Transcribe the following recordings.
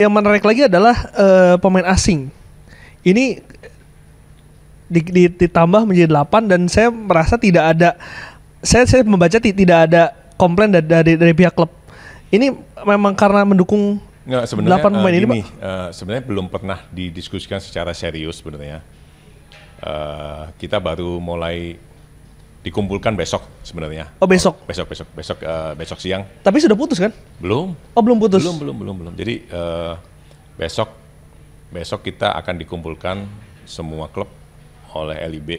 Yang menarik lagi adalah uh, pemain asing. Ini di, di, ditambah menjadi 8 dan saya merasa tidak ada saya saya membaca tidak ada komplain dari dari, dari pihak klub. Ini memang karena mendukung Nggak, sebenarnya, 8 eh, pemain uh, ini, Pak. Uh, sebenarnya belum pernah didiskusikan secara serius sebenarnya. Uh, kita baru mulai dikumpulkan besok sebenarnya. Oh besok? Oh, besok besok besok uh, besok siang. Tapi sudah putus kan? Belum. Oh belum putus. Belum belum belum belum. Jadi uh, besok besok kita akan dikumpulkan semua klub oleh LIB.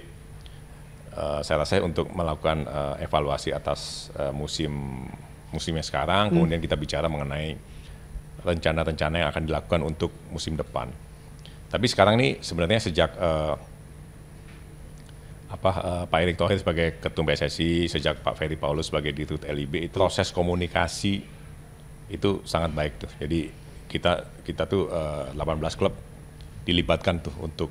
Uh, eh, saya rasa untuk melakukan uh, evaluasi atas uh, musim musimnya sekarang, hmm. kemudian kita bicara mengenai rencana-rencana yang akan dilakukan untuk musim depan. Tapi sekarang ini sebenarnya sejak uh, apa uh, Pak Erick Thohir sebagai ketum PSSI sejak Pak Ferry Paulus sebagai dirut LIB itu proses komunikasi itu sangat baik tuh. Jadi kita kita tuh uh, eh, 18 klub dilibatkan tuh untuk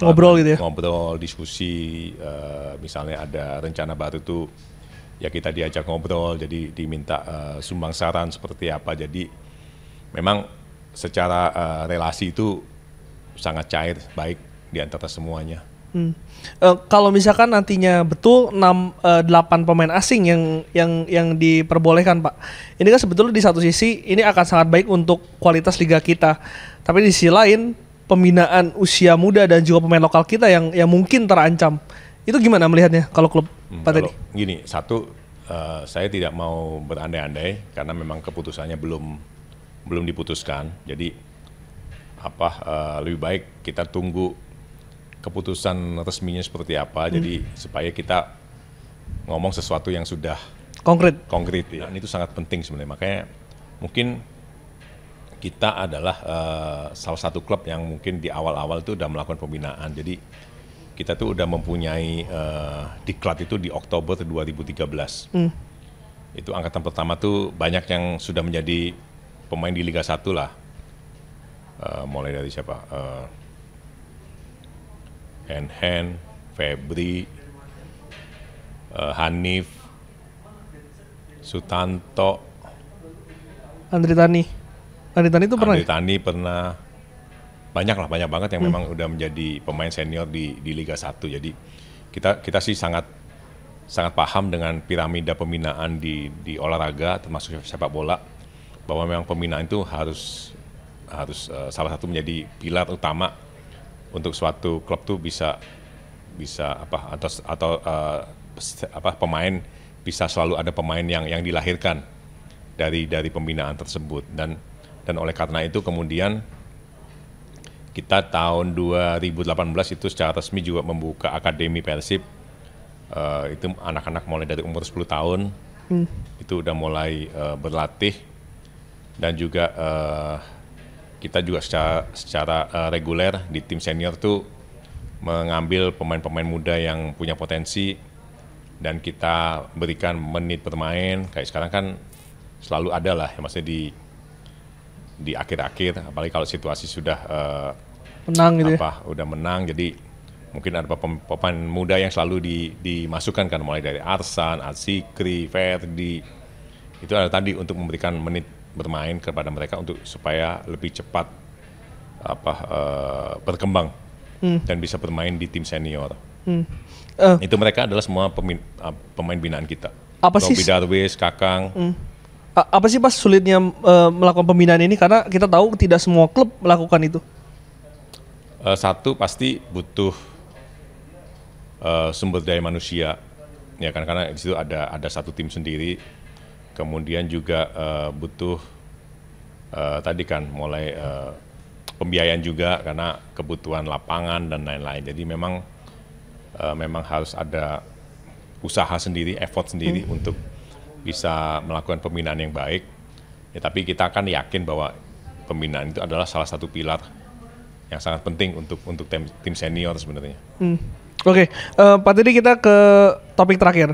ngobrol gitu ya. Ngobrol, diskusi uh, misalnya ada rencana baru tuh ya kita diajak ngobrol jadi diminta uh, sumbang saran seperti apa. Jadi memang secara uh, relasi itu sangat cair baik di antara semuanya. Hmm. Uh, kalau misalkan nantinya betul 6 uh, 8 pemain asing yang yang yang diperbolehkan, Pak. Ini kan sebetulnya di satu sisi ini akan sangat baik untuk kualitas liga kita. Tapi di sisi lain pembinaan usia muda dan juga pemain lokal kita yang yang mungkin terancam. Itu gimana melihatnya kalau klub hmm, Pak Teddy? Gini, satu uh, saya tidak mau berandai-andai karena memang keputusannya belum belum diputuskan. Jadi apa uh, lebih baik kita tunggu keputusan resminya seperti apa. Hmm. Jadi supaya kita ngomong sesuatu yang sudah konkret. Konkret ya. Ini itu sangat penting sebenarnya. Makanya mungkin kita adalah uh, salah satu klub yang mungkin di awal-awal itu sudah melakukan pembinaan. Jadi kita tuh udah mempunyai uh, diklat itu di Oktober 2013. Hmm. Itu angkatan pertama tuh banyak yang sudah menjadi pemain di Liga 1 lah. Uh, mulai dari siapa? Uh, Henhen, Febri, uh, Hanif, Sutanto, Andri Tani. Andri Tani itu pernah? Andri ya? Tani pernah. Banyak lah, banyak banget yang hmm. memang udah menjadi pemain senior di, di Liga 1. Jadi kita kita sih sangat sangat paham dengan piramida pembinaan di di olahraga termasuk sepak bola bahwa memang pembinaan itu harus harus uh, salah satu menjadi pilar utama untuk suatu klub tuh bisa bisa apa atau atau uh, apa pemain bisa selalu ada pemain yang yang dilahirkan dari dari pembinaan tersebut dan dan oleh karena itu kemudian kita tahun 2018 itu secara resmi juga membuka akademi Persib uh, itu anak-anak mulai dari umur 10 tahun hmm. itu udah mulai uh, berlatih dan juga uh, kita juga secara secara uh, reguler di tim senior tuh mengambil pemain-pemain muda yang punya potensi dan kita berikan menit bermain kayak sekarang kan selalu ada lah ya maksudnya di di akhir-akhir apalagi kalau situasi sudah uh, menang gitu ya? apa ya? udah menang jadi mungkin ada pemain muda yang selalu di, dimasukkan kan mulai dari Arsan, Azikri, Ferdi itu ada tadi untuk memberikan menit bermain kepada mereka untuk supaya lebih cepat apa uh, berkembang hmm. dan bisa bermain di tim senior. Hmm. Uh. Itu mereka adalah semua pemin, uh, pemain binaan kita. Apa Robby sih? Darwis, Kakang. Hmm. apa sih pas sulitnya uh, melakukan pembinaan ini karena kita tahu tidak semua klub melakukan itu. Uh, satu pasti butuh uh, sumber daya manusia ya kan karena di situ ada ada satu tim sendiri kemudian juga uh, butuh uh, tadi kan mulai uh, pembiayaan juga karena kebutuhan lapangan dan lain-lain. Jadi memang uh, memang harus ada usaha sendiri, effort sendiri hmm. untuk bisa melakukan pembinaan yang baik. Ya, tapi kita kan yakin bahwa pembinaan itu adalah salah satu pilar yang sangat penting untuk untuk tim, tim senior sebenarnya. Hmm. Oke, okay. uh, Pak Teddy kita ke topik terakhir.